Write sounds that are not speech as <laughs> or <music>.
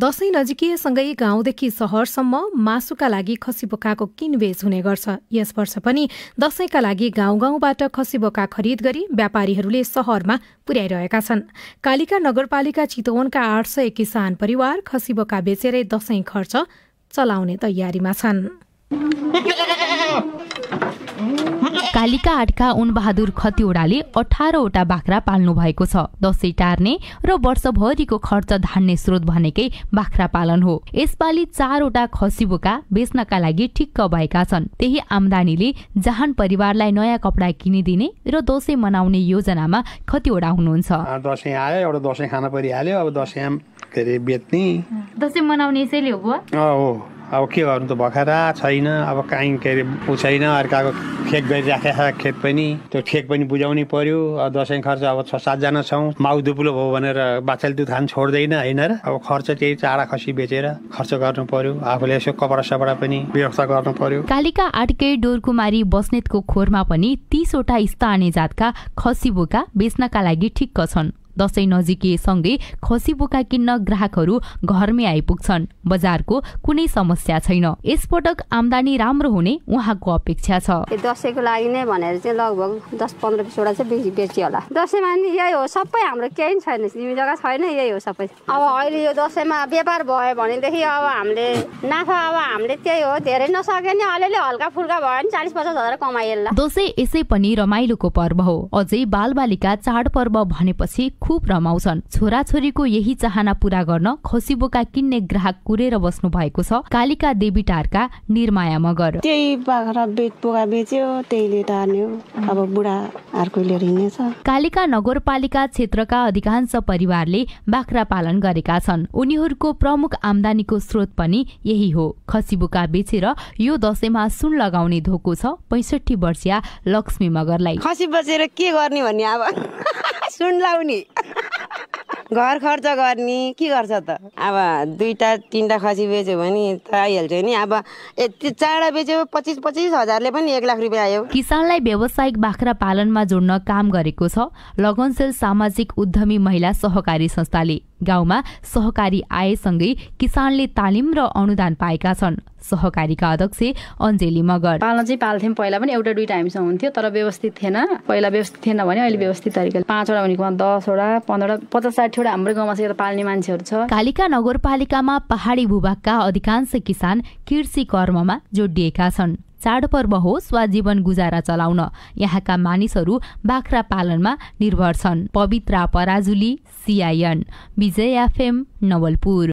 दसैँ नजिकीयसँगै गाउँदेखि सहरसम्म मासुका लागि खसी बोकाको किनबेच हुने गर्छ यस वर्ष पनि दसैँका लागि गाउँ गाउँबाट खसी बोका खरिद गरी व्यापारीहरूले सहरमा पुर्याइरहेका छन् कालिका नगरपालिका चितवनका आठ सय किसान परिवार खसी बोका बेचेरै दसैँ खर्च चलाउने तयारीमा छन् <laughs> कालिका आठका उनबहादुर खतिवड़ाले अठारवटा बाख्रा पाल्नु भएको छ दसैँ टार्ने र वर्षभरिको खर्च धान्ने स्रोत भनेकै बाख्रा पालन हो यसपालि चारवटा खसी बोका बेच्नका लागि ठिक्क भएका छन् त्यही आमदानीले जहान परिवारलाई नयाँ कपडा किनिदिने र दसैँ मनाउने योजनामा खतिवडा हुनुहुन्छ दसैँ आयो एउटा दसैँ खान परिहाल्यो अब दसैँ के अरे बेच्ने दसैँ मनाउने यसैले हो अब के गर्नु त भखरा छैन अब काहीँ के अरे ऊ छैन अर्काको ठेक गरिराखेका खेत पनि त्यो ठेक पनि बुझाउनै पर्यो अब दसैँ खर्च अब छ सातजना छौँ माउ दुप्लो भयो भनेर बाछाले दुध खान छोड्दैन होइन र अब खर्च त्यही चारा खसी बेचेर खर्च गर्नु पर्यो आफूले यसो कपडा सपडा पनि व्यवस्था गर्नु पर्यो कालिका आडकै डोरकुमारी बस्नेतको खोरमा पनि तिसवटा स्थानीय जातका खसी बोका बेच्नका लागि ठिक्क छन् दसैँ नजिकिएसँगै खसी बोका किन्न ग्राहकहरू घरमै आइपुग्छन् बजारको कुनै समस्या छैन यसपटक आमदानी राम्रो हुने उहाँको अपेक्षा छ दसैँको लागि नै भनेर चाहिँ लगभग दस पन्ध्र बिसवटा चाहिँ बेची होला दसैँमा नि यही हो सबै हाम्रो केही छैन जग्गा छैन यही हो सबै अब अहिले यो दसैँमा व्यापार भयो भनेदेखि अब हामीले नाफा अब हामीले त्यही हो धेरै नसके नि अलिअलि हल्का फुल्का भयो भने चालिस पचास हजार कमाइएला दसैँ यसै पनि रमाइलोको पर्व हो अझै बालबालिका चाडपर्व भनेपछि खुब रमाउँछन् छोराछोरीको यही चाहना पूरा गर्न खसी बोका किन्ने ग्राहक कुरेर बस्नु भएको छ कालिका देवी टारका निर्माया मगर त्यही बाख्रा बेच्यो त्यहीले अब बुढा अर्को लिएर कालिका नगरपालिका क्षेत्रका अधिकांश परिवारले बाख्रा पालन गरेका छन् उनीहरूको प्रमुख आमदानीको स्रोत पनि यही हो खसी बोका बेचेर यो दसैँमा सुन लगाउने धोको छ पैँसठी वर्षीय लक्ष्मी मगरलाई खसी बचेर के गर्ने भन्ने अब <laughs> सुन लाउने घर खर्च गर्ने के गर्छ त अब दुईवटा तिनवटा खसी बेच्यो भने त आइहाल्छ नि अब यति चाँडा बेच्यो पच्चिस पच्चिस हजारले पनि एक लाख रुपियाँ आयो किसानलाई व्यावसायिक बाख्रा पालनमा जोड्न काम गरेको छ लगनसेल सामाजिक उद्यमी महिला सहकारी संस्थाले गाउँमा सहकारी आएसँगै किसानले तालिम र अनुदान पाएका छन् सहकारीका अध्यक्ष अञ्जेली मगर पाल्न चाहिँ पाल्थ्यौँ पहिला पनि एउटा दुइटा हामीसँग हुन्थ्यो तर व्यवस्थित थिएन पहिला व्यवस्थित थिएन भने अहिले व्यवस्थित तरिकाले पाँचवटा भनेकोमा दसवटा पन्ध्रवटा पचास साठीवटा हाम्रो गाउँमा चाहिँ पाल्ने मान्छेहरू छ कालिका नगरपालिकामा पहाडी भूभागका अधिकांश किसान कृषि कर्ममा जोडिएका छन् चाडपर्व होस् वा जीवन गुजारा चलाउन यहाँका मानिसहरू बाख्रा पालनमा निर्भर छन् पवित्रा पराजुली सिआइएन विजय एफएम नवलपुर